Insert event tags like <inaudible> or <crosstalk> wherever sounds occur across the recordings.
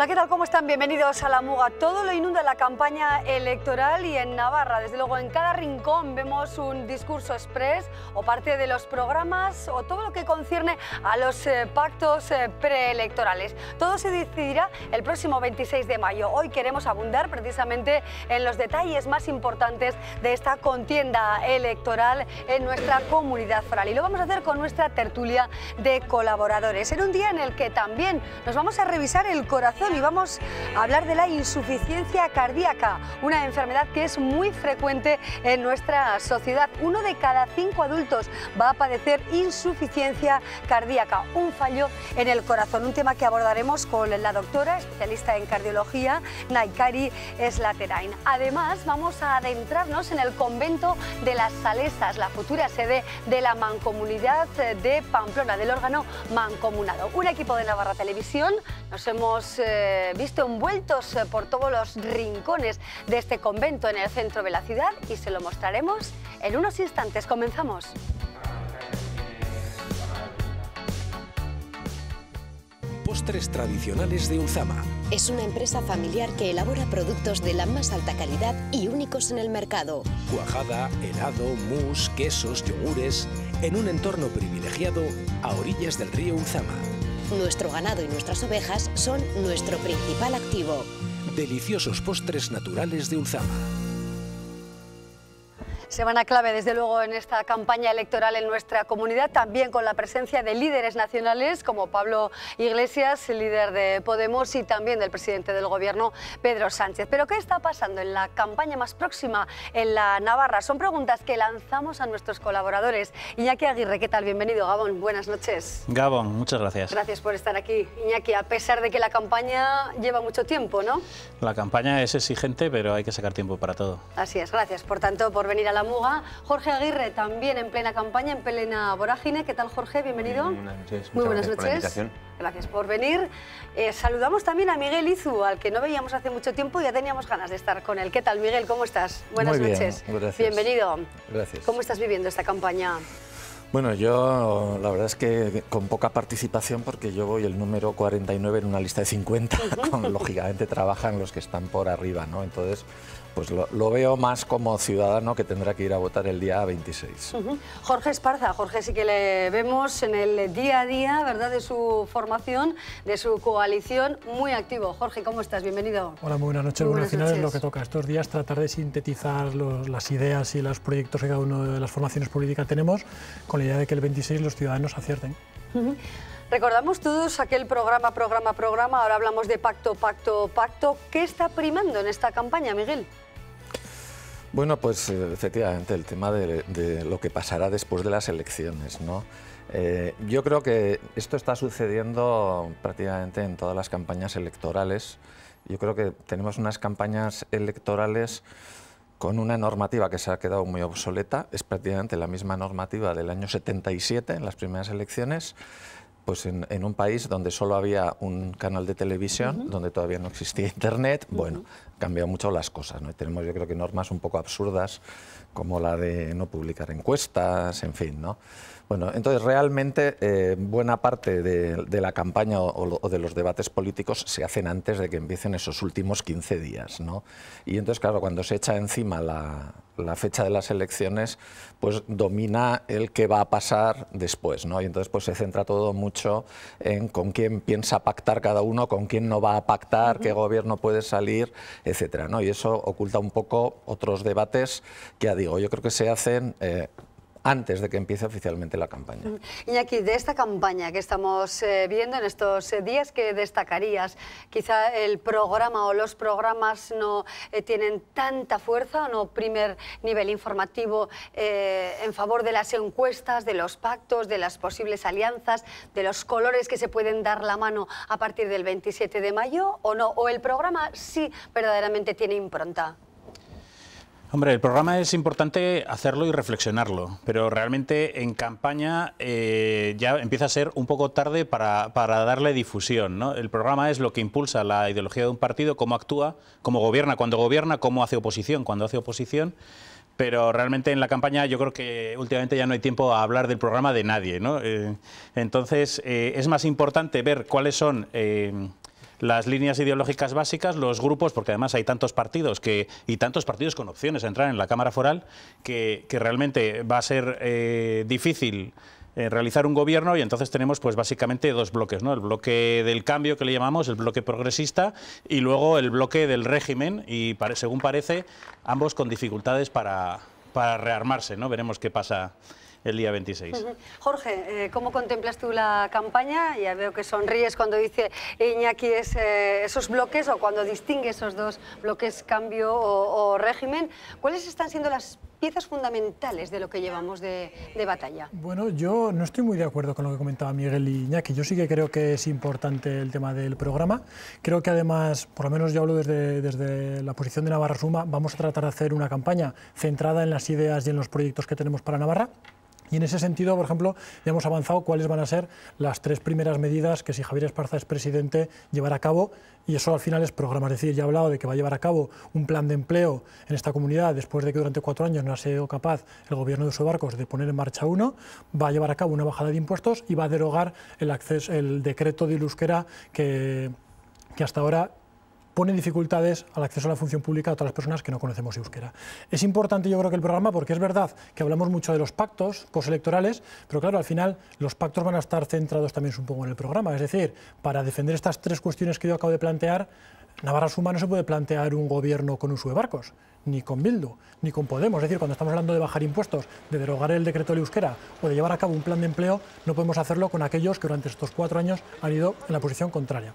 Hola, ¿qué tal? ¿Cómo están? Bienvenidos a La Muga. Todo lo inunda la campaña electoral y en Navarra, desde luego, en cada rincón vemos un discurso express o parte de los programas o todo lo que concierne a los eh, pactos eh, preelectorales. Todo se decidirá el próximo 26 de mayo. Hoy queremos abundar precisamente en los detalles más importantes de esta contienda electoral en nuestra comunidad foral y lo vamos a hacer con nuestra tertulia de colaboradores. En un día en el que también nos vamos a revisar el corazón y vamos a hablar de la insuficiencia cardíaca, una enfermedad que es muy frecuente en nuestra sociedad. Uno de cada cinco adultos va a padecer insuficiencia cardíaca, un fallo en el corazón, un tema que abordaremos con la doctora, especialista en cardiología, Naikari Slaterain. Además, vamos a adentrarnos en el convento de las Salesas, la futura sede de la Mancomunidad de Pamplona, del órgano mancomunado. Un equipo de Navarra Televisión nos hemos... Eh, ...viste eh, visto envueltos eh, por todos los rincones de este convento en el centro de la ciudad y se lo mostraremos en unos instantes. Comenzamos. postres tradicionales de Uzama... Es una empresa familiar que elabora productos de la más alta calidad y únicos en el mercado. Cuajada, helado, mousse, quesos, yogures, en un entorno privilegiado a orillas del río Uzama... Nuestro ganado y nuestras ovejas son nuestro principal activo. Deliciosos postres naturales de Ulzama. Semana clave, desde luego, en esta campaña electoral en nuestra comunidad, también con la presencia de líderes nacionales como Pablo Iglesias, líder de Podemos, y también del presidente del Gobierno, Pedro Sánchez. Pero, ¿qué está pasando en la campaña más próxima en la Navarra? Son preguntas que lanzamos a nuestros colaboradores. Iñaki Aguirre, ¿qué tal? Bienvenido, Gabón. Buenas noches. Gabón, muchas gracias. Gracias por estar aquí, Iñaki, a pesar de que la campaña lleva mucho tiempo, ¿no? La campaña es exigente, pero hay que sacar tiempo para todo. Así es, gracias, por tanto, por venir a la Muga. Jorge Aguirre, también en plena campaña, en plena vorágine. ¿Qué tal, Jorge? Bienvenido. Buenas noches. Muy buenas gracias noches. Por gracias por venir. Eh, saludamos también a Miguel Izu, al que no veíamos hace mucho tiempo y ya teníamos ganas de estar con él. ¿Qué tal, Miguel? ¿Cómo estás? Buenas noches. Bienvenido. Gracias. ¿Cómo estás viviendo esta campaña? Bueno, yo la verdad es que con poca participación porque yo voy el número 49 en una lista de 50, <laughs> lógicamente trabajan los que están por arriba, ¿no? Entonces, pues lo, veo más como ciudadano que tendrá que ir a votar el día 26. Jorge Esparza, Jorge sí que le vemos en el día a día, ¿verdad?, de su formación, de su coalición, muy activo. Jorge, ¿cómo estás? Bienvenido. Hola, muy buenas noches. bueno, al final es lo que toca estos días, tratar de sintetizar las ideas y los proyectos que cada una de las formaciones políticas tenemos, con la idea de que el 26 los ciudadanos acierten. Recordamos todos aquel programa, programa, programa, ahora hablamos de pacto, pacto, pacto. ¿Qué está primando en esta campaña, Miguel? Bueno, pues eh, efectivamente el tema de, lo que pasará después de las elecciones, ¿no? Eh, yo creo que esto está sucediendo prácticamente en todas las campañas electorales. Yo creo que tenemos unas campañas electorales con una normativa que se ha quedado muy obsoleta, es prácticamente la misma normativa del año 77 en las primeras elecciones, pues en, un país donde solo había un canal de televisión, donde todavía no existía Internet, bueno, cambió mucho las cosas. ¿no? tenemos, yo creo que, normas un poco absurdas como la de no publicar encuestas, en fin, ¿no? Bueno, entonces realmente eh, buena parte de, la campaña o, de los debates políticos se hacen antes de que empiecen esos últimos 15 días, ¿no? Y entonces, claro, cuando se echa encima la, fecha de las elecciones, pues domina el qué va a pasar después, ¿no? Y entonces pues se centra todo mucho en con quién piensa pactar cada uno, con quién no va a pactar, qué gobierno puede salir, etcétera, ¿no? Y eso oculta un poco otros debates que digo, yo creo que se hacen eh, antes de que empiece oficialmente la campaña. Mm. Iñaki, de esta campaña que estamos eh, viendo en estos eh, días, ¿qué destacarías? Quizá el programa o los programas no tienen tanta fuerza, o no primer nivel informativo en favor de las encuestas, de los pactos, de las posibles alianzas, de los colores que se pueden dar la mano a partir del 27 de mayo o no, o el programa sí verdaderamente tiene impronta. Hombre, el programa es importante hacerlo y reflexionarlo, pero realmente en campaña eh, ya empieza a ser un poco tarde para, darle difusión. ¿no? El programa es lo que impulsa la ideología de un partido, cómo actúa, cómo gobierna cuando gobierna, cómo hace oposición cuando hace oposición pero realmente en la campaña yo creo que últimamente ya no hay tiempo a hablar del programa de nadie. ¿no? Eh, entonces eh, es más importante ver cuáles son las líneas ideológicas básicas, los grupos, porque además hay tantos partidos que, y tantos partidos con opciones a entrar en la Cámara Foral, que, realmente va a ser eh, difícil eh, realizar un gobierno y entonces tenemos pues básicamente dos bloques, ¿no? El bloque del cambio que le llamamos, el bloque progresista y luego el bloque del régimen y según parece ambos con dificultades para, para rearmarse, ¿no? Veremos qué pasa el día 26. Pues, Jorge, eh, ¿cómo contemplas tú la campaña? Ya veo que sonríes cuando dice Iñaki es, eh, esos bloques o cuando distingue esos dos bloques cambio o, régimen. ¿Cuáles están siendo las piezas fundamentales de lo que llevamos de, batalla? Bueno, yo no estoy muy de acuerdo con lo que comentaba Miguel y Iñaki. Yo sí que creo que es importante el tema del programa. Creo que además, por lo menos yo hablo desde, desde la posición de Navarra Suma, vamos a tratar de hacer una campaña centrada en las ideas y en los proyectos que tenemos para Navarra. Y en ese sentido, por ejemplo, ya hemos avanzado cuáles van a ser las tres primeras medidas que si Javier Esparza es presidente llevará a cabo, y eso al final es programar. Es decir, ya he hablado de que va a llevar a cabo un plan de empleo en esta comunidad después de que durante cuatro años no ha sido capaz el gobierno de barcos de poner en marcha uno, va a llevar a cabo una bajada de impuestos y va a derogar el, acceso, el decreto de Ilusquera que que hasta ahora pone dificultades al acceso a la función pública a otras personas que no conocemos euskera. Es importante yo creo que el programa porque es verdad que hablamos mucho de los pactos postelectorales, pero claro, al final los pactos van a estar centrados también un poco en el programa, es decir, para defender estas tres cuestiones que yo acabo de plantear, Navarra Suma no se puede plantear un gobierno con uso de barcos, ni con Bildu, ni con Podemos. Es decir, cuando estamos hablando de bajar impuestos, de derogar el decreto de euskera o de llevar a cabo un plan de empleo, no podemos hacerlo con aquellos que durante estos cuatro años han ido en la posición contraria.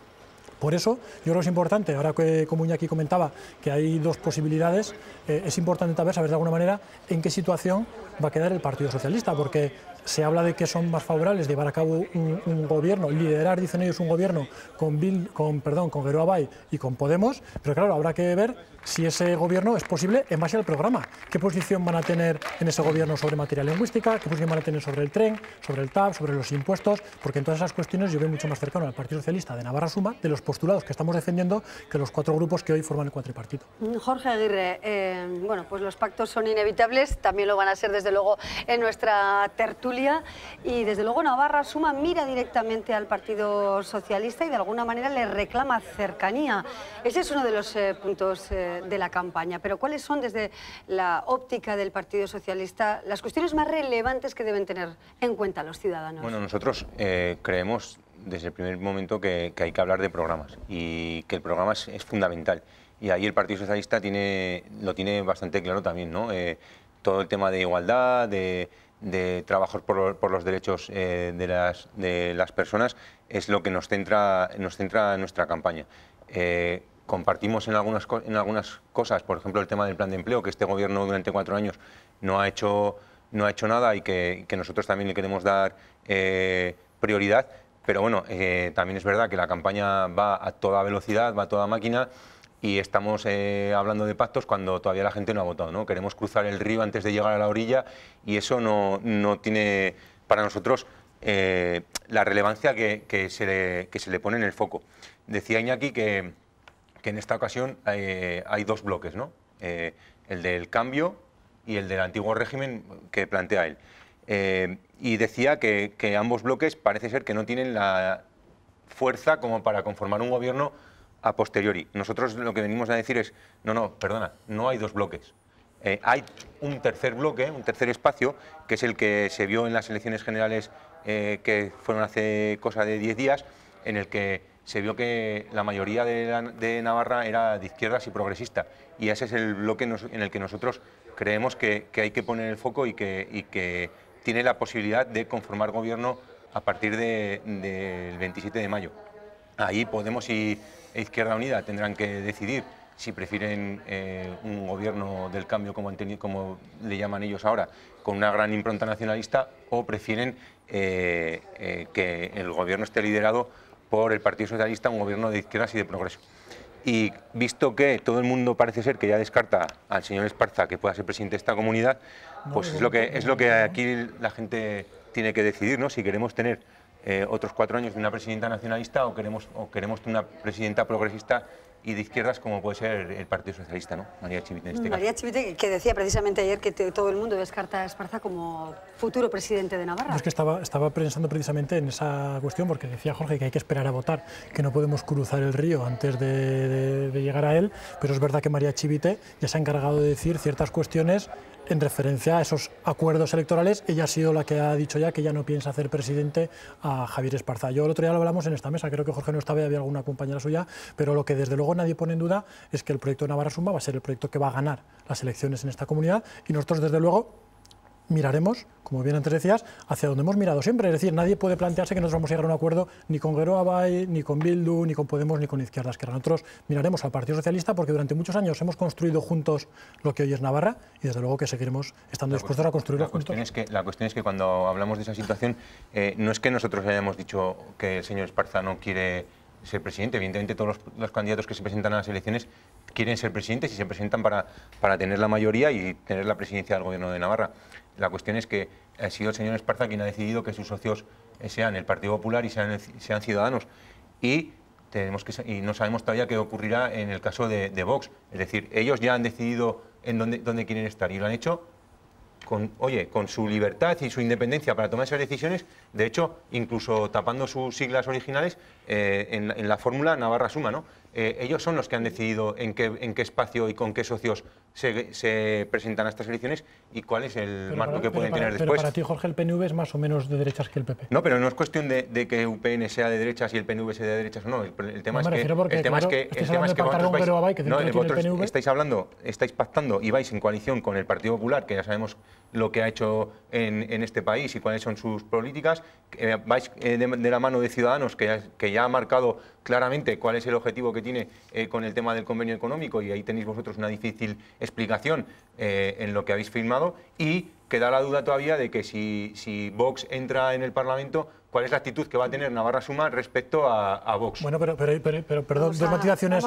Por eso, yo creo que es importante, ahora que como Iñaki comentaba, que hay dos posibilidades, eh, es importante saber saber de alguna manera en qué situación va a quedar el Partido Socialista, porque se habla de que son más favorables llevar a cabo un, gobierno, liderar, dicen ellos, un gobierno con, Bill, con, perdón, con Geroa y con Podemos, pero claro, habrá que ver si ese gobierno es posible en base al programa. ¿Qué posición van a tener en ese gobierno sobre materia lingüística? ¿Qué posición van a tener sobre el tren, sobre el TAP, sobre los impuestos? Porque en todas esas cuestiones yo veo mucho más cercano al Partido Socialista de Navarra Suma, de los postulados que estamos defendiendo, que los cuatro grupos que hoy forman el cuatripartito. Jorge Aguirre, eh, bueno, pues los pactos son inevitables, también lo van a ser desde luego en nuestra tertulia y desde luego Navarra Suma mira directamente al Partido Socialista y de alguna manera le reclama cercanía. Ese es uno de los eh, puntos... Eh, de la campaña, pero ¿cuáles son desde la óptica del Partido Socialista las cuestiones más relevantes que deben tener en cuenta los ciudadanos? Bueno, nosotros eh, creemos desde el primer momento que, hay que hablar de programas y que el programa es, fundamental. Y ahí el Partido Socialista tiene, lo tiene bastante claro también, ¿no? Eh, todo el tema de igualdad, de, trabajos por, los derechos eh, de, las, de, las, personas, es lo que nos centra, nos centra nuestra campaña compartimos en algunas, en algunas cosas, por ejemplo el tema del plan de empleo, que este gobierno durante cuatro años no ha hecho, no ha hecho nada y que, nosotros también le queremos dar eh, prioridad. Pero bueno, eh, también es verdad que la campaña va a toda velocidad, va a toda máquina y estamos eh, hablando de pactos cuando todavía la gente no ha votado. ¿no? Queremos cruzar el río antes de llegar a la orilla y eso no, tiene para nosotros la relevancia que, se que se le pone en el foco. Decía Iñaki que que en esta ocasión eh, hay dos bloques, ¿no? Eh, el del cambio y el del antiguo régimen que plantea él. Eh, y decía que, ambos bloques parece ser que no tienen la fuerza como para conformar un gobierno a posteriori. Nosotros lo que venimos a decir es, no, no, perdona, no hay dos bloques. hay un tercer bloque, un tercer espacio, que es el que se vio en las elecciones generales que fueron hace cosa de 10 días, en el que se vio que la mayoría de, Navarra era de izquierdas y progresista. Y ese es el bloque en el que nosotros creemos que, hay que poner el foco y que, tiene la posibilidad de conformar gobierno a partir del 27 de mayo. Ahí Podemos y Izquierda Unida tendrán que decidir si prefieren eh, un gobierno del cambio, como, como, le llaman ellos ahora, con una gran impronta nacionalista, o prefieren eh, eh, que el gobierno esté liderado por el Partido Socialista, un gobierno de izquierdas y de progreso. Y visto que todo el mundo parece ser que ya descarta al señor Esparza que pueda ser presidente de esta comunidad, pues es lo que, es lo que aquí la gente tiene que decidir, ¿no? Si queremos tener eh, otros cuatro años de una presidenta nacionalista o queremos, o queremos una presidenta progresista y de izquierdas como puede ser el Partido Socialista, ¿no? María este Chivite que decía precisamente ayer que todo el mundo descarta a Esparza como futuro presidente de Navarra. es que estaba, estaba pensando precisamente en esa cuestión, porque decía Jorge que hay que esperar a votar, que no podemos cruzar el río antes de, de llegar a él, pero es verdad que María Chivite ya se ha encargado de decir ciertas cuestiones en referencia a esos acuerdos electorales, ella ha sido la que ha dicho ya que ya no piensa hacer presidente a Javier Esparza. Yo el otro día lo hablamos en esta mesa, creo que Jorge no estaba y había alguna compañera suya, pero lo que desde luego nadie pone en duda es que el proyecto Navarra Sumba va a ser el proyecto que va a ganar las elecciones en esta comunidad y nosotros desde luego miraremos, como bien antes decías, hacia donde hemos mirado siempre. Es decir, nadie puede plantearse que nosotros vamos a llegar a un acuerdo ni con Geroabay, ni con Bildu, ni con Podemos, ni con Izquierda Esquerra. Nosotros miraremos al Partido Socialista porque durante muchos años hemos construido juntos lo que hoy es Navarra y desde luego que seguiremos estando dispuestos a construirlo la cuestión juntos. que, la cuestión es que cuando hablamos de esa situación, eh, no es que nosotros hayamos dicho que el señor Esparza no quiere ser presidente. Evidentemente todos los, candidatos que se presentan a las elecciones quieren ser presidentes y se presentan para, para tener la mayoría y tener la presidencia del gobierno de Navarra. La cuestión es que ha sido el señor Esparza quien ha decidido que sus socios eh, sean el Partido Popular y sean, ciudadanos. Y, tenemos que, no sabemos todavía qué ocurrirá en el caso de, Vox. Es decir, ellos ya han decidido en dónde, dónde quieren estar y lo han hecho con, oye, con su libertad y su independencia para tomar esas decisiones, de hecho, incluso tapando sus siglas originales eh, en, en, la fórmula Navarra Suma, ¿no? Eh, ellos son los que han decidido en qué, espacio y con qué socios se, presentan a estas elecciones y cuál es el marco que pueden tener después. para ti, Jorge, el PNV es más o menos de derechas que el PP. No, pero no es cuestión de, que UPN sea de derechas y el PNV sea de derechas o no. El, tema es que... el tema es El tema es que estáis hablando, estáis pactando y vais en coalición con el Partido Popular, que ya sabemos lo que ha hecho en, este país y cuáles son sus políticas, vais eh, de, la mano de Ciudadanos, que ya ha marcado claramente cuál es el objetivo que tiene eh, con el tema del convenio económico y ahí tenéis vosotros una difícil explicación eh, en lo que habéis firmado y queda la duda todavía de que si, si Vox entra en el Parlamento, cuál es la actitud que va a tener Navarra Suma respecto a, Vox. Bueno, pero, perdón, dos, motivaciones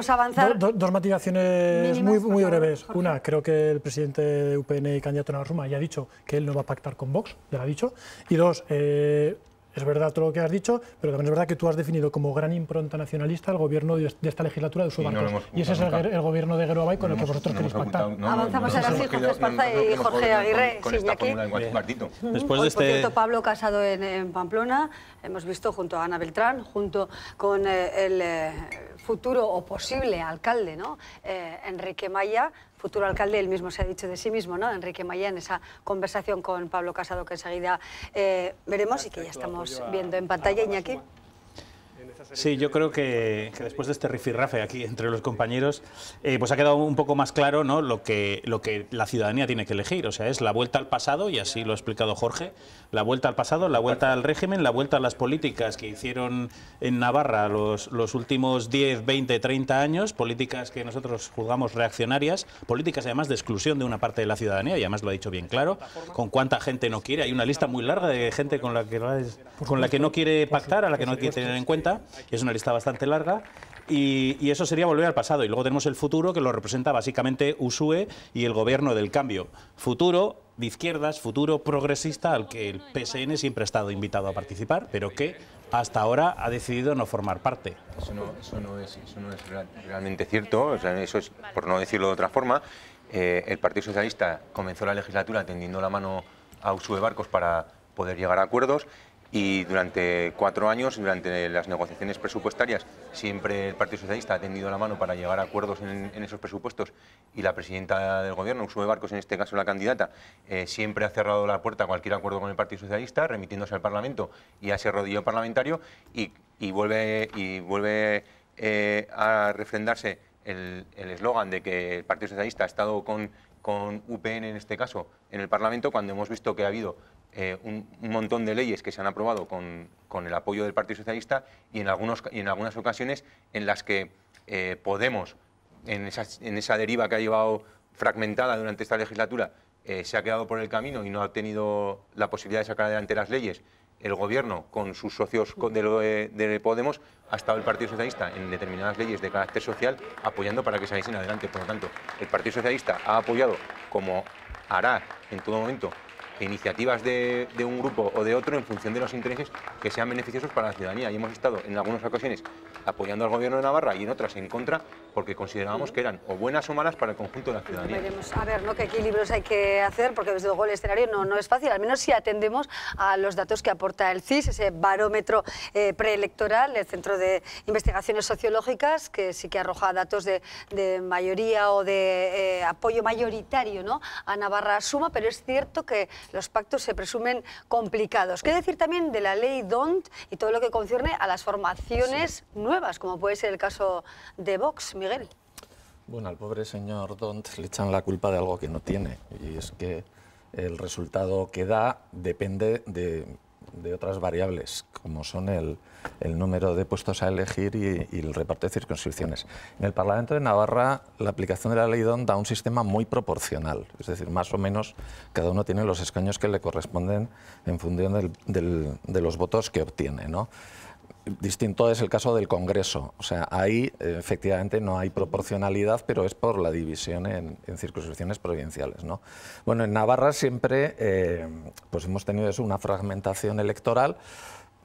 dos matizaciones muy, breves. Una, creo que el presidente de UPN y candidato Navarra Suma ya ha dicho que él no va a pactar con Vox, ya lo ha dicho. Y dos, eh, es verdad todo lo que has dicho, pero también es verdad que tú has definido como gran impronta nacionalista el gobierno de esta legislatura de su Barcos. Y, ese es el, gobierno de Gueroabay con el que vosotros queréis pactar. Avanzamos ahora sí, eh, Jorge Esparza y Jorge Aguirre. Con, aquí. fórmula Después de este... Por cierto, Pablo Casado en, Pamplona, hemos visto junto a Ana Beltrán, junto con eh, el eh, futuro o posible alcalde, ¿no? Enrique Maya, futuro alcalde, él mismo se ha dicho de sí mismo, ¿no? Enrique Maya, en esa conversación con Pablo Casado que enseguida eh, veremos y que ya estamos viendo en pantalla, aquí? Sí, yo creo que, después de este rifirrafe aquí entre los compañeros, eh, pues ha quedado un poco más claro ¿no? lo, que, lo que la ciudadanía tiene que elegir. O sea, es la vuelta al pasado, y así lo ha explicado Jorge, la vuelta al pasado, la vuelta al régimen, la vuelta a las políticas que hicieron en Navarra los, últimos 10, 20, 30 años, políticas que nosotros juzgamos reaccionarias, políticas además de exclusión de una parte de la ciudadanía, y además lo ha dicho bien claro, con cuánta gente no quiere, hay una lista muy larga de gente con la que, con la que no quiere pactar, a la que no quiere tener en cuenta, y es una lista bastante larga, y, eso sería volver al pasado. Y luego tenemos el futuro, que lo representa básicamente USUE y el gobierno del cambio. Futuro de izquierdas, futuro progresista, al que el PSN siempre ha estado invitado a participar, pero que hasta ahora ha decidido no formar parte. Eso no, es, realmente cierto, eso es, por no decirlo de otra forma. Eh, el Partido Socialista comenzó la legislatura tendiendo la mano a USUE Barcos para poder llegar a acuerdos. Y durante cuatro años, durante las negociaciones presupuestarias, siempre el Partido Socialista ha tendido la mano para llegar a acuerdos en, esos presupuestos y la presidenta del Gobierno, Uxue Barcos, en este caso la candidata, eh, siempre ha cerrado la puerta a cualquier acuerdo con el Partido Socialista, remitiéndose al Parlamento y a ese rodillo parlamentario y, vuelve, y vuelve eh, a refrendarse el eslogan de que el Partido Socialista ha estado con con UPN en este caso en el Parlamento, cuando hemos visto que ha habido eh, un, montón de leyes que se han aprobado con, el apoyo del Partido Socialista y en, algunos, y en algunas ocasiones en las que eh, Podemos, en esa, deriva que ha llevado fragmentada durante esta legislatura, eh, se ha quedado por el camino y no ha tenido la posibilidad de sacar adelante las leyes, el Gobierno con sus socios de, de, Podemos ha estado el Partido Socialista en determinadas leyes de carácter social apoyando para que saliesen adelante. Por lo tanto, el Partido Socialista ha apoyado, como hará en todo momento, iniciativas de, un grupo o de otro en función de los intereses que sean beneficiosos para la ciudadanía. Y hemos estado en algunas ocasiones apoyando al Gobierno de Navarra y en otras en contra, porque considerábamos que eran o buenas o malas para el conjunto de la ciudadanía. a ver ¿no? qué equilibrios hay que hacer, porque desde luego el escenario no, no es fácil, al menos si atendemos a los datos que aporta el CIS, ese barómetro eh, preelectoral, el Centro de Investigaciones Sociológicas, que sí que arroja datos de, mayoría o de eh, apoyo mayoritario ¿no? a Navarra Suma, pero es cierto que los pactos se presumen complicados. ¿Qué decir también de la ley DONT y todo lo que concierne a las formaciones nuevas, como puede ser el caso de Vox? Miguel. Bueno, al pobre señor Dont le echan la culpa de algo que no tiene, y es que el resultado que da depende de, otras variables, como son el, número de puestos a elegir y, el reparto de circunscripciones. En el Parlamento de Navarra, la aplicación de la ley DON da un sistema muy proporcional, es decir, más o menos cada uno tiene los escaños que le corresponden en función de los votos que obtiene. ¿no? Distinto es el caso del Congreso. O sea, ahí efectivamente no hay proporcionalidad, pero es por la división en, circunscripciones provinciales. ¿no? Bueno, en Navarra siempre eh, pues hemos tenido eso, una fragmentación electoral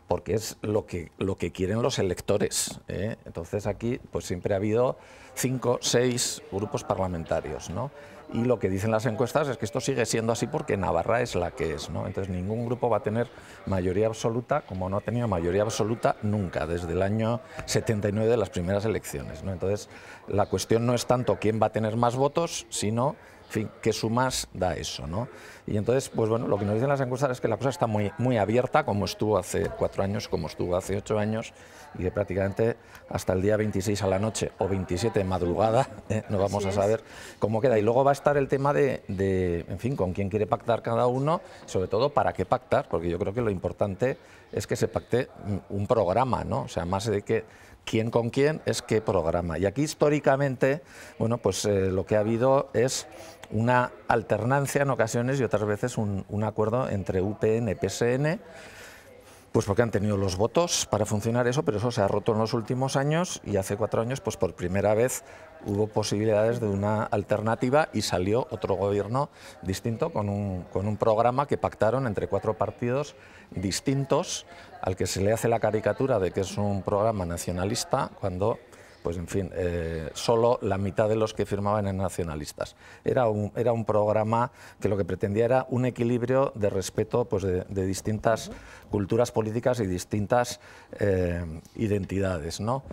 porque es lo que, lo que quieren los electores. ¿eh? Entonces aquí pues siempre ha habido cinco, seis grupos parlamentarios. ¿no? y lo que dicen las encuestas es que esto sigue siendo así porque Navarra es la que es. ¿no? Entonces ningún grupo va a tener mayoría absoluta como no ha tenido mayoría absoluta nunca, desde el año 79 de las primeras elecciones. ¿no? Entonces la cuestión no es tanto quién va a tener más votos, sino fin, ¿qué sumas da eso? ¿no? Y entonces, pues bueno, lo que nos dicen las encuestas es que la cosa está muy, muy abierta, como estuvo hace cuatro años, como estuvo hace ocho años, y que prácticamente hasta el día 26 a la noche o 27 de madrugada, <laughs> eh, no vamos a saber cómo queda. Y luego va a estar el tema de, de, en fin, con quién quiere pactar cada uno, sobre todo para qué pactar, porque yo creo que lo importante es que se pacte mm, un programa, ¿no? O sea, más de que quién con quién es qué programa. Y aquí históricamente, bueno, pues eh, lo que ha habido es una alternancia en ocasiones y otras veces un, acuerdo entre UPN y PSN, pues porque han tenido los votos para funcionar eso, pero eso se ha roto en los últimos años y hace cuatro años, pues por primera vez hubo posibilidades de una alternativa y salió otro gobierno distinto con un, con un programa que pactaron entre cuatro partidos distintos al que se le hace la caricatura de que es un programa nacionalista, cuando, pues en fin, eh, solo la mitad de los que firmaban eran nacionalistas. Era un, era un programa que lo que pretendía era un equilibrio de respeto pues, de, distintas culturas políticas y distintas eh, identidades, ¿no?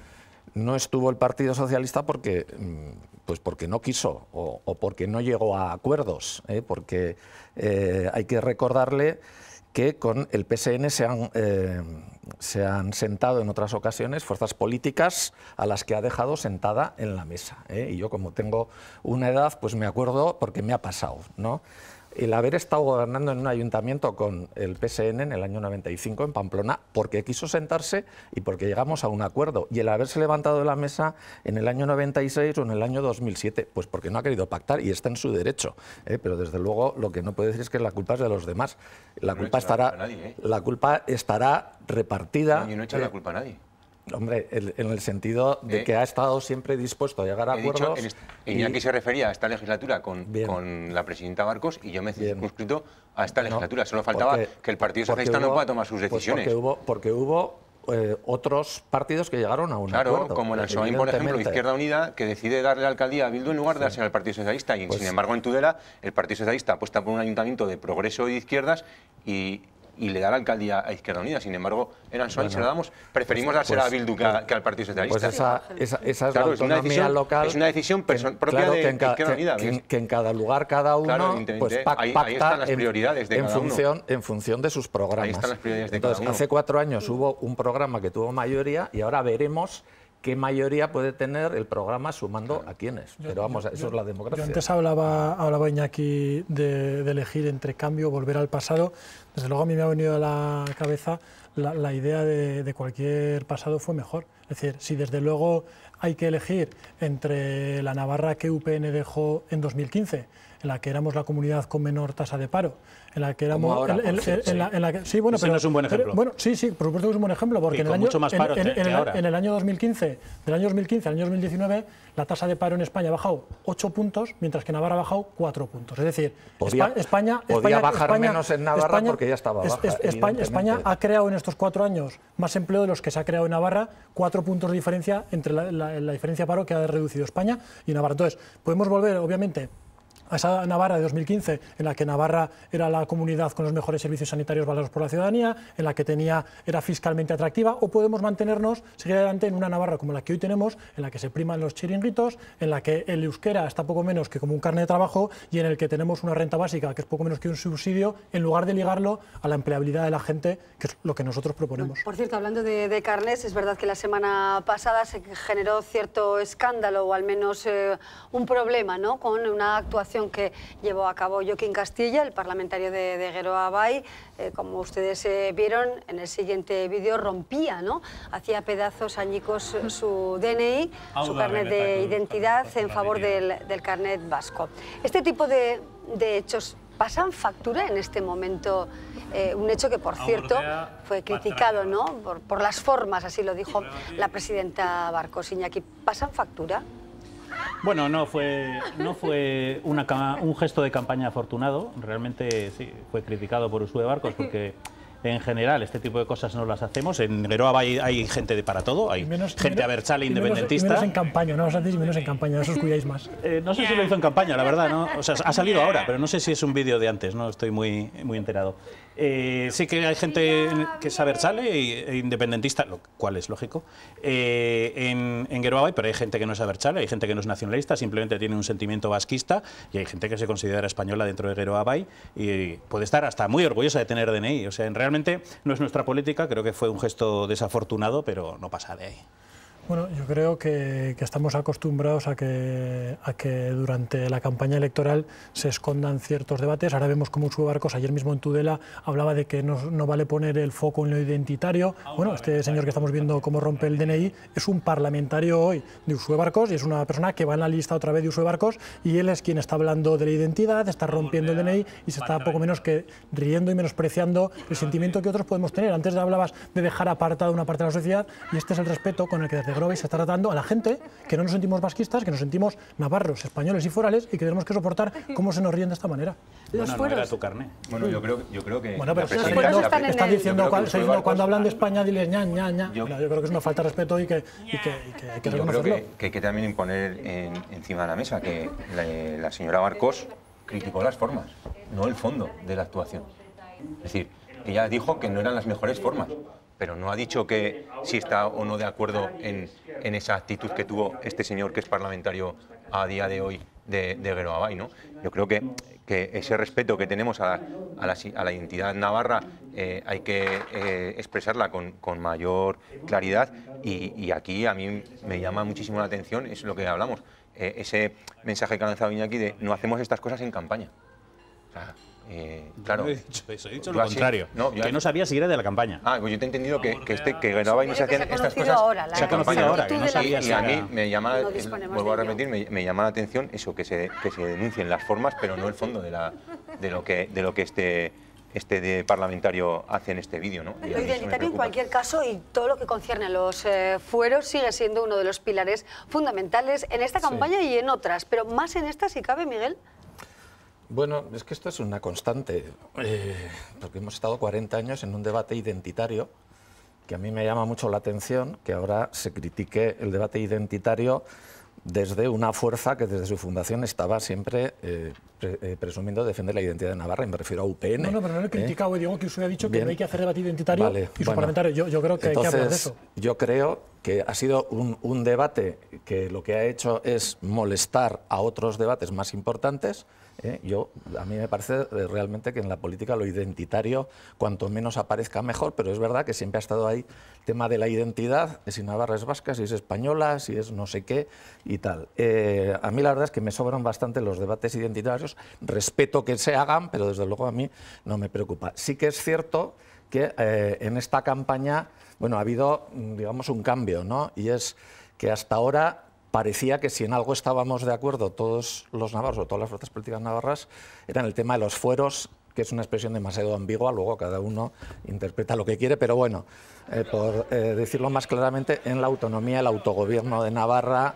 no estuvo el Partido Socialista porque, mm, pues porque no quiso o, porque no llegó a acuerdos, ¿eh? porque hay que recordarle que con el PSN se han, eh, se han, sentado en otras ocasiones fuerzas políticas a las que ha dejado sentada en la mesa. ¿eh? Y yo como tengo una edad, pues me acuerdo porque me ha pasado. ¿no? el haber estado gobernando en un ayuntamiento con el PSN en el año 95 en Pamplona porque quiso sentarse y porque llegamos a un acuerdo. Y el haberse levantado de la mesa en el año 96 o en el año 2007, pues porque no ha querido pactar y está en su derecho. ¿eh? Pero desde luego lo que no puede decir es que la culpa es de los demás. La, culpa, estará, ¿eh? la culpa estará repartida. y no echa la eh, culpa a nadie. Hombre, en el sentido de eh. que ha estado siempre dispuesto a llegar a acuerdos. en, y, aquí se refería a esta legislatura con, la presidenta Marcos y yo me he circunscrito a esta legislatura. Solo faltaba que el Partido Socialista no pueda tomar sus pues decisiones. porque hubo, porque hubo eh, otros partidos que llegaron a un acuerdo. Claro, como en el PSOE, por ejemplo, Izquierda Unida, que decide darle alcaldía a Bildu en lugar de darse al Partido Socialista. Y, sin pues embargo, en Tudela, el Partido Socialista apuesta por un ayuntamiento de progreso y de izquierdas y y le da la alcaldía a Izquierda Unida. Sin embargo, en su bueno, se la damos, preferimos pues, dársela pues, a Bildu que, pues, que, al Partido Socialista. Pues esa, esa, esa es claro, la autonomía es una decisión, local. Es una decisión que, propia claro, de, que en de Izquierda Unida. Que, que, en cada lugar cada uno claro, pues, pacta ahí, están las prioridades de en, cada función, uno. en función de sus programas. Ahí están las prioridades de Entonces, cada uno. hace cuatro años hubo un programa que tuvo mayoría y ahora veremos qué mayoría puede tener el programa sumando a quiénes. Pero vamos, eso es la democracia. Yo antes hablaba, hablaba Iñaki de, elegir entre cambio, volver al pasado. Desde luego a mí me ha venido a la cabeza la, idea de, de, cualquier pasado fue mejor. Es decir, si desde luego hay que elegir entre la Navarra que UPN dejó en 2015, en la que éramos la comunidad con menor tasa de paro, en la que éramos... bueno, pero, no es un buen ejemplo. bueno, sí, sí, por supuesto que es un buen ejemplo, porque en el, año, en, el, año 2015, del año 2015 al año 2019, la tasa de paro en España ha bajado 8 puntos, mientras que Navarra ha bajado 4 puntos. Es decir, España... Podía España, bajar menos en Navarra porque ya estaba baja, España, ha creado en estos cuatro años más empleo de los que se ha creado en Navarra, cuatro puntos de diferencia entre la la, diferencia paro que ha reducido España y Navarra. Entonces, podemos volver, obviamente, a esa Navarra de 2015, en la que Navarra era la comunidad con los mejores servicios sanitarios valorados por la ciudadanía, en la que tenía, era fiscalmente atractiva, o podemos mantenernos, seguir adelante en una Navarra como la que hoy tenemos, en la que se priman los chiringuitos, en la que el euskera está poco menos que como un carne de trabajo y en el que tenemos una renta básica que es poco menos que un subsidio, en lugar de ligarlo a la empleabilidad de la gente, que es lo que nosotros proponemos. Por cierto, hablando de, carnes, es verdad que la semana pasada se generó cierto escándalo, o al menos eh, un problema, ¿no? con una actuación que llevó a cabo Joaquín Castilla, el parlamentario de, de Abay, eh, como ustedes eh, vieron en el siguiente vídeo, rompía, ¿no? Hacía pedazos añicos su DNI, su <laughs> carnet de identidad en favor del, carnet vasco. Este tipo de, hechos pasan factura en este momento, eh, un hecho que, por cierto, fue criticado ¿no? por, las formas, así lo dijo la presidenta Barcos. Iñaki, ¿pasan factura? Bueno, no fue, no fue un gesto de campaña afortunado, realmente sí, fue criticado por de Barcos porque en general este tipo de cosas no las hacemos. En Geroa hay, gente de para todo, hay gente a independentista. Y menos, en campaña, no os hacéis menos en campaña, no os cuidáis más. <laughs> Eh, no sé si lo hizo en campaña, la verdad, ¿no? O sea, ha salido ahora, pero no sé si es un vídeo de antes, no estoy muy, muy enterado. Eh, sí que hay gente que es chale, e independentista, lo cual es lógico, eh, en, en pero hay gente que no es abertzale, hay gente que no es nacionalista, simplemente tiene un sentimiento vasquista y hay gente que se considera española dentro de Gueroabay y puede estar hasta muy orgullosa de tener DNI. O sea, realmente no es nuestra política, creo que fue un gesto desafortunado, pero no pasa de ahí. Bueno, yo creo que, estamos acostumbrados a que, que durante la campaña electoral se escondan ciertos debates. Ahora vemos cómo Usuevarcos Barcos, ayer mismo en Tudela, hablaba de que no, vale poner el foco en lo identitario. Bueno, este señor que estamos viendo cómo rompe el DNI es un parlamentario hoy de Usuevarcos Barcos y es una persona que va en la lista otra vez de Usuevarcos Barcos y él es quien está hablando de la identidad, está rompiendo el DNI y se está poco menos que riendo y menospreciando el sentimiento que otros podemos tener. Antes hablabas de dejar apartada una parte de la sociedad y este es el respeto con el que desde vais a está tratando a la gente que no nos sentimos vasquistas, que nos sentimos navarros, españoles y forales y que tenemos que soportar cómo se nos ríen de esta manera. Los No tu carne. Bueno, yo creo, yo creo que... Bueno, pero están, diciendo, cuando, hablan de España, diles ña, ña, ña. Yo, creo que es una falta de respeto y que, y que, y que hay que Yo creo que, hay que también imponer encima de la mesa que la, señora Marcos criticó las formas, no el fondo de la actuación. Es decir, ella dijo que no eran las mejores formas pero no ha dicho que si está o no de acuerdo en, esa actitud que tuvo este señor que es parlamentario a día de hoy de, de ¿no? Yo creo que, ese respeto que tenemos a, la, identidad navarra eh, hay que eh, expresarla con, mayor claridad y, aquí a mí me llama muchísimo la atención, es lo que hablamos, eh, ese mensaje que ha lanzado Iñaki de no hacemos estas cosas en campaña. Eh, claro. he dicho eso, lo contrario. que no sabía si era de la campaña. Ah, pues yo te he entendido que, que, este, que ah, ganaba y no se estas cosas. Ahora, se ha ahora, no sabía Y a mí me llama, vuelvo a repetir, me, llama la atención eso, que se, que se denuncien las formas, pero no el fondo de, la, de, lo, que, de lo que este este parlamentario hace en este vídeo. ¿no? Lo identitario en cualquier caso y todo lo que concierne a los eh, fueros sigue siendo uno de los pilares fundamentales en esta campaña y en otras, pero más en esta si cabe, Miguel. Bueno, es que esto es una constante, eh, porque hemos estado 40 años en un debate identitario que a mí me llama mucho la atención, que ahora se critique el debate identitario desde una fuerza que desde su fundación estaba siempre eh, eh, presumiendo defender la identidad de Navarra, y me refiero a UPN. No, no, pero no lo he criticado, digo que usted ha dicho que no hay que hacer debate identitario y bueno, parlamentario. Yo, creo que hay que hablar de eso. Yo creo que ha sido un, un debate que lo que ha hecho es molestar a otros debates más importantes, ¿eh? Yo, a mí me parece eh, realmente que en la política lo identitario, cuanto menos aparezca mejor, pero es verdad que siempre ha estado ahí el tema de la identidad, si Navarra es vasca, si es española, si es no sé qué y tal. Eh, a mí la verdad es que me sobran bastante los debates identitarios, respeto que se hagan, pero desde luego a mí no me preocupa. Sí que es cierto que en esta campaña, bueno, ha habido, mm, digamos, un cambio, ¿no? Y es que hasta ahora parecía que si en algo estábamos de acuerdo todos los navarros o todas las fuerzas políticas navarras era en el tema de los fueros, que es una expresión demasiado ambigua, luego cada uno interpreta lo que quiere, pero bueno, eh, por eh, decirlo más claramente, en la autonomía, el autogobierno de Navarra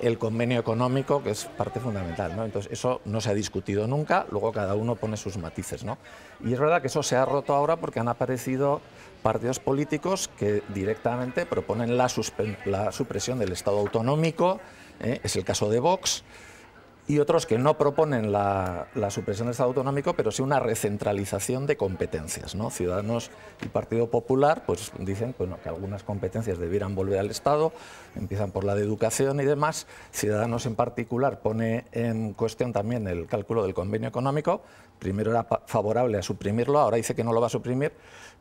el convenio económico, que es parte fundamental. Entonces, eso no se ha discutido nunca, luego cada uno pone sus matices. Y es verdad que eso se ha roto ahora porque han aparecido partidos políticos que directamente proponen la, la supresión del Estado autonómico, ¿eh? es el caso de Vox, y otros que no proponen la, supresión del Estado autonómico, pero sí una recentralización de competencias. ¿no? Ciudadanos y Partido Popular pues, dicen bueno, que algunas competencias debieran volver al Estado, empiezan por la de educación y demás. Ciudadanos en particular pone en cuestión también el cálculo del convenio económico. Primero era favorable a suprimirlo, ahora dice que no lo va a suprimir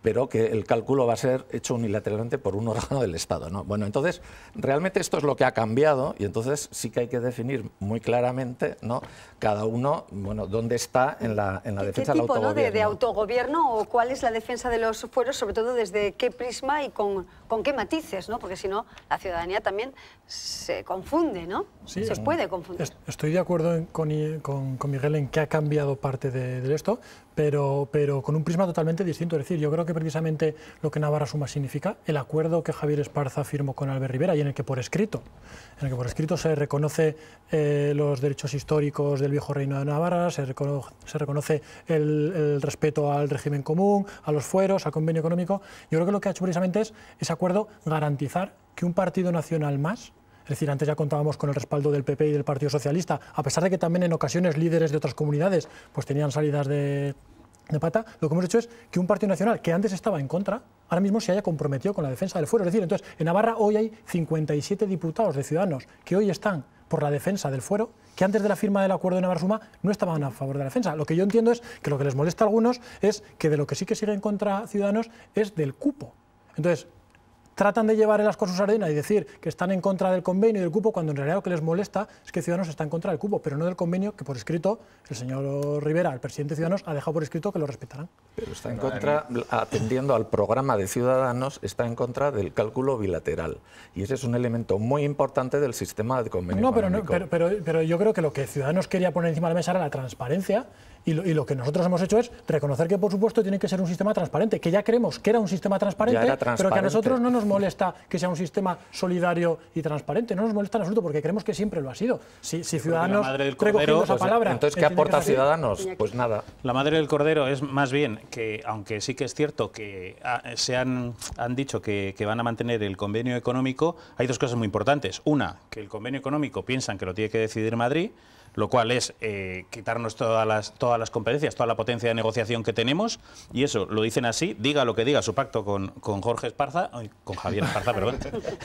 pero que el cálculo va a ser hecho unilateralmente por un órgano del Estado. ¿no? Bueno, entonces, realmente esto es lo que ha cambiado y entonces sí que hay que definir muy claramente ¿no? cada uno bueno, dónde está en la, en la defensa De, de, autogobierno o cuál es la defensa de los fueros, sobre todo desde qué prisma y con, qué matices, ¿no? porque si no, la ciudadanía también se confunde, ¿no? se puede confundir. estoy de acuerdo con, Miguel en que ha cambiado parte de esto, pero, con un prisma totalmente distinto. Es decir, yo creo que precisamente lo que Navarra Suma significa, el acuerdo que Javier Esparza firmó con Albert Rivera y en el que por escrito, en el que por escrito se reconoce eh, los derechos históricos del viejo reino de Navarra, se, reconoce el, el, respeto al régimen común, a los fueros, al convenio económico. Yo creo que lo que ha hecho precisamente es ese acuerdo garantizar que un partido nacional más es decir, antes ya contábamos con el respaldo del PP y del Partido Socialista, a pesar de que también en ocasiones líderes de otras comunidades pues tenían salidas de, pata, lo que hemos hecho es que un Partido Nacional que antes estaba en contra, ahora mismo se haya comprometido con la defensa del fuero. Es decir, entonces, en Navarra hoy hay 57 diputados de Ciudadanos que hoy están por la defensa del fuero, que antes de la firma del acuerdo de Navarra Suma no estaban a favor de la defensa. Lo que yo entiendo es que lo que les molesta a algunos es que de lo que sí que siguen contra Ciudadanos es del cupo. Entonces, tratan de llevar el asco a su sardina y decir que están en contra del convenio y del cupo, cuando en realidad lo que les molesta es que Ciudadanos está en contra del cupo, pero no del convenio que por escrito el señor Rivera, el presidente de Ciudadanos, ha dejado por escrito que lo respetarán. Pero está en contra, atendiendo al programa de Ciudadanos, está en contra del cálculo bilateral. Y ese es un elemento muy importante del sistema de convenio. No, pero, no, pero yo creo que lo que Ciudadanos quería poner encima de la mesa era la transparencia y lo, que nosotros hemos hecho es reconocer que, por supuesto, tiene que ser un sistema transparente, que ya creemos que era un sistema transparente, pero que a nosotros no nos molesta que sea un sistema solidario y transparente. No nos molesta en absoluto, porque creemos que siempre lo ha sido. Si, Ciudadanos recogiendo Entonces, ¿qué aporta Ciudadanos? Pues nada. La madre del cordero es más bien que, aunque sí que es cierto que ah, se han, dicho que, que van a mantener el convenio económico, hay dos cosas muy importantes. Una, que el convenio económico piensan que lo tiene que decidir Madrid, lo cual es eh, quitarnos todas las, todas las competencias, toda la potencia de negociación que tenemos, y eso lo dicen así, diga lo que diga su pacto con, con Jorge Esparza, con Javier Esparza, perdón.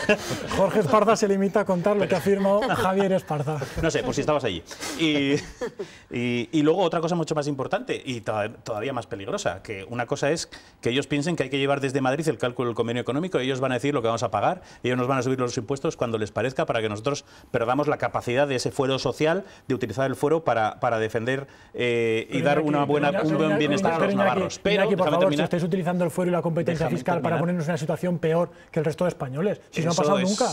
<laughs> Jorge Esparza se limita a contar lo que afirmó Javier Esparza. No sé, por si estabas allí. Y, y, luego otra cosa mucho más importante y todavía más peligrosa, que una cosa es que ellos piensen que hay que llevar desde Madrid el cálculo del convenio económico, ellos van a decir lo que vamos a pagar, ellos nos van a subir los impuestos cuando les parezca para que nosotros perdamos la capacidad de ese fuero social de utilizar el fuero para, para defender eh, y dar una buena, un buen bienestar a los navarros. Pero, aquí, por favor, terminar, si estáis utilizando el fuero y la competencia fiscal para ponernos en una situación peor que el resto de españoles, si no ha pasado nunca,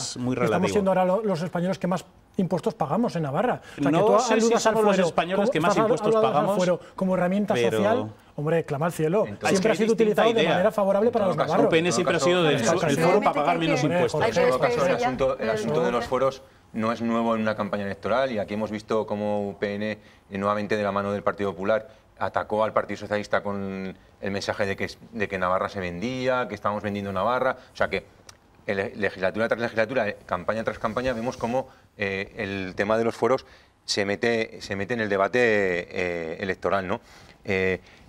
estamos siendo ahora los españoles que más impuestos pagamos en Navarra. O sea, no que tú sé si los españoles que más impuestos pagamos. Fuero como herramienta social, hombre, clama al cielo. siempre ha sido utilizado de manera favorable para los navarros. El siempre ha sido el foro para pagar menos impuestos. En todo caso, el asunto de los foros no es nuevo en una campaña electoral y aquí hemos visto cómo UPN, eh, nuevamente de la mano del Partido Popular, atacó al Partido Socialista con el mensaje de que, de que Navarra se vendía, que estábamos vendiendo Navarra, o sea que legislatura tras legislatura, eh, campaña tras campaña, vemos cómo eh, el tema de los fueros se mete, se mete en el debate electoral. ¿no?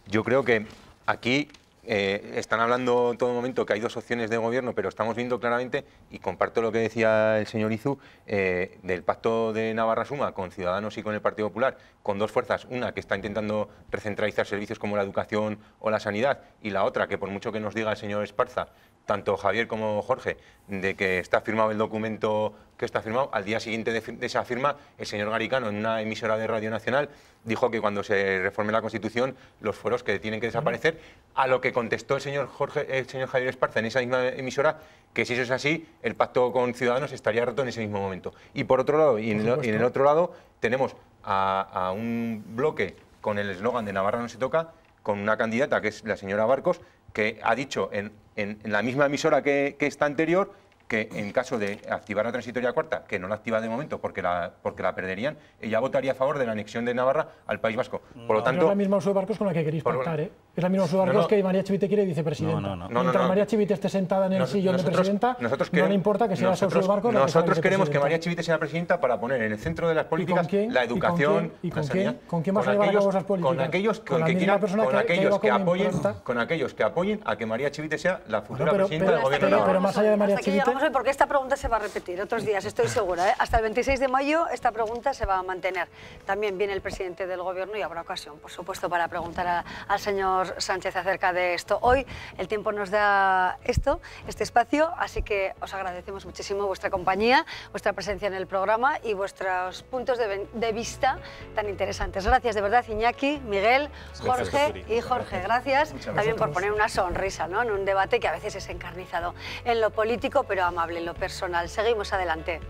yo creo que aquí eh, están hablando en todo momento que hay dos opciones de gobierno, pero estamos viendo claramente, y comparto lo que decía el señor Izu, eh, del pacto de Navarra Suma con Ciudadanos y con el Partido Popular, con dos fuerzas, una que está intentando recentralizar servicios como la educación o la sanidad, y la otra que por mucho que nos diga el señor Esparza tanto Javier como Jorge, de que está firmado el documento que está firmado. Al día siguiente de, esa firma, el señor Garicano, en una emisora de Radio Nacional, dijo que cuando se reforme la Constitución, los fueros que tienen que desaparecer, a lo que contestó el señor, Jorge, el señor Javier Esparza en esa misma emisora, que si eso es así, el pacto con Ciudadanos estaría roto en ese mismo momento. Y por otro lado, y en, el, otro lado, tenemos a, a un bloque con el eslogan de Navarra no se toca, con una candidata que es la señora Barcos, que ha dicho en en, la misma emisora que, esta anterior, que en caso de activar la transitoria cuarta, que no la activa de momento porque la, porque la perderían, ella votaría a favor de la anexión de Navarra al País Vasco. Por lo tanto... es la misma uso de barcos con la que queréis pactar, ¿eh? es la misma su no, que María Chivite quiere vicepresidenta. No, no, no. Mientras María Chivite esté sentada en el sillón de presidenta, no le importa que sea nosotros, barco. Nosotros queremos que María Chivite sea la presidenta para poner en el centro de las políticas la educación, ¿Y con, quién, ¿con qué más a llevar aquellos, políticas? Con aquellos, con, que aquellos que, apoyen, con aquellos que apoyen a que María Chivite sea la futura presidenta del gobierno. Pero, pero más allá de María Chivite... ¿eh? porque esta pregunta se va a repetir otros días, estoy segura. ¿eh? Hasta el 26 de mayo esta pregunta se va a mantener. También viene el presidente del gobierno y habrá ocasión, por supuesto, para preguntar al señor Sánchez acerca de esto. Hoy el tiempo nos da esto, este espacio, así que os agradecemos muchísimo vuestra compañía, vuestra presencia en el programa y vuestros puntos de, vista tan interesantes. Gracias de verdad Iñaki, Miguel, Jorge y Jorge. Gracias también por poner una sonrisa en un debate que a veces es encarnizado en lo político pero amable, en lo personal. Seguimos adelante.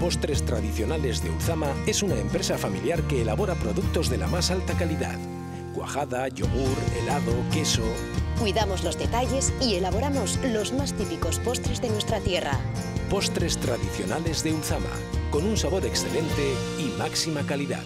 Postres Tradicionales de Uzama es una empresa familiar que elabora productos de la más alta calidad. Cuajada, yogur, helado, queso... Cuidamos los detalles y elaboramos los más típicos postres de nuestra tierra. Postres Tradicionales de Uzama, con un sabor excelente y máxima calidad.